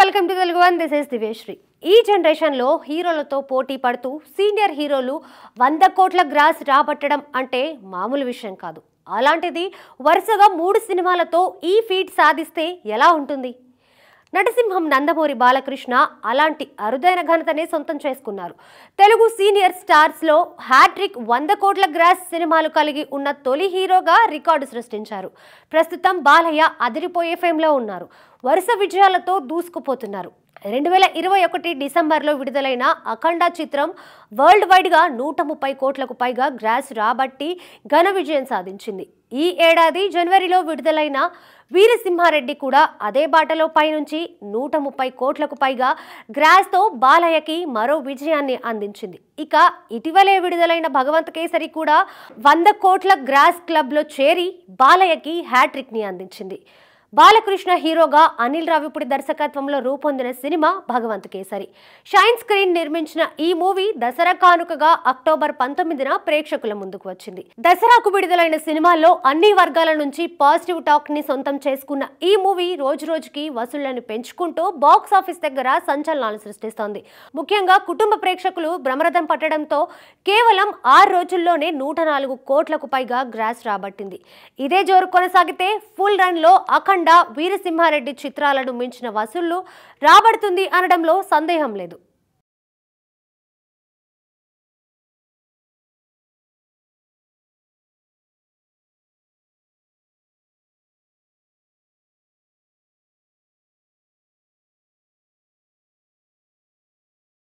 welcome to Telugu one this is Divyashri ఈ జనరేషన్లో హీరోలతో పోటీ పడుతూ సీనియర్ హీరోలు వంద కోట్ల గ్రాస్ రాబట్టడం అంటే మామూలు విషయం కాదు అలాంటిది వరుసగా మూడు సినిమాలతో ఈ ఫీట్ సాధిస్తే ఎలా ఉంటుంది నటసింహం నందమూరి బాలకృష్ణ అలాంటి అరుదైన ఘనతనే సొంతం చేసుకున్నారు తెలుగు సీనియర్ స్టార్స్లో హ్యాట్రిక్ వంద కోట్ల గ్రాస్ సినిమాలు కలిగి ఉన్న తొలి హీరోగా రికార్డు సృష్టించారు ప్రస్తుతం బాలయ్య అదిరిపోయే ఫేమ్లో ఉన్నారు వరుస విజయాలతో దూసుకుపోతున్నారు రెండు వేల ఇరవై ఒకటి డిసెంబర్లో విడుదలైన అఖండ చిత్రం వరల్డ్ వైడ్గా నూట ముప్పై కోట్లకు పైగా గ్రాస్ రాబట్టి ఘన విజయం సాధించింది ఈ ఏడాది జనవరిలో విడుదలైన వీరసింహారెడ్డి కూడా అదే బాటలో పైనుంచి నూట ముప్పై కోట్లకు పైగా గ్రాస్తో బాలయ్యకి మరో విజయాన్ని అందించింది ఇక ఇటీవలే విడుదలైన భగవంత్ కేసరి కూడా వంద కోట్ల గ్రాస్ క్లబ్లో చేరి బాలయ్యకి హ్యాట్రిక్ని అందించింది బాలకృష్ణ హీరోగా అనిల్ రావిపుడి దర్శకత్వంలో రూపొందిన cinema Bhagavanth Kesari shine screen నిర్మించిన ఈ మూవీ దసరా కానుకగా అక్టోబర్ పంతొమ్మిదిన ప్రేక్షకుల ముందుకు వచ్చింది దసరాకు విడుదలైన సినిమాల్లో అన్ని వర్గాల నుంచి పాజిటివ్ టాక్ ని సొంతం చేసుకున్న ఈ మూవీ రోజు రోజుకి వసూళ్లను పెంచుకుంటూ బాక్స్ ఆఫీస్ దగ్గర సంచలనాలు సృష్టిస్తోంది ముఖ్యంగా కుటుంబ ప్రేక్షకులు భ్రమరథం పట్టడంతో కేవలం ఆరు రోజుల్లోనే నూట నాలుగు కోట్లకు పైగా గ్రాస్ రాబట్టింది ఇదే జోరు కొనసాగితే ఫుల్ రన్లో అఖండ వీరసింహారెడ్డి చిత్రాలను మించిన వసూళ్లు రాబడుతుంది అనడంలో సందేహం లేదు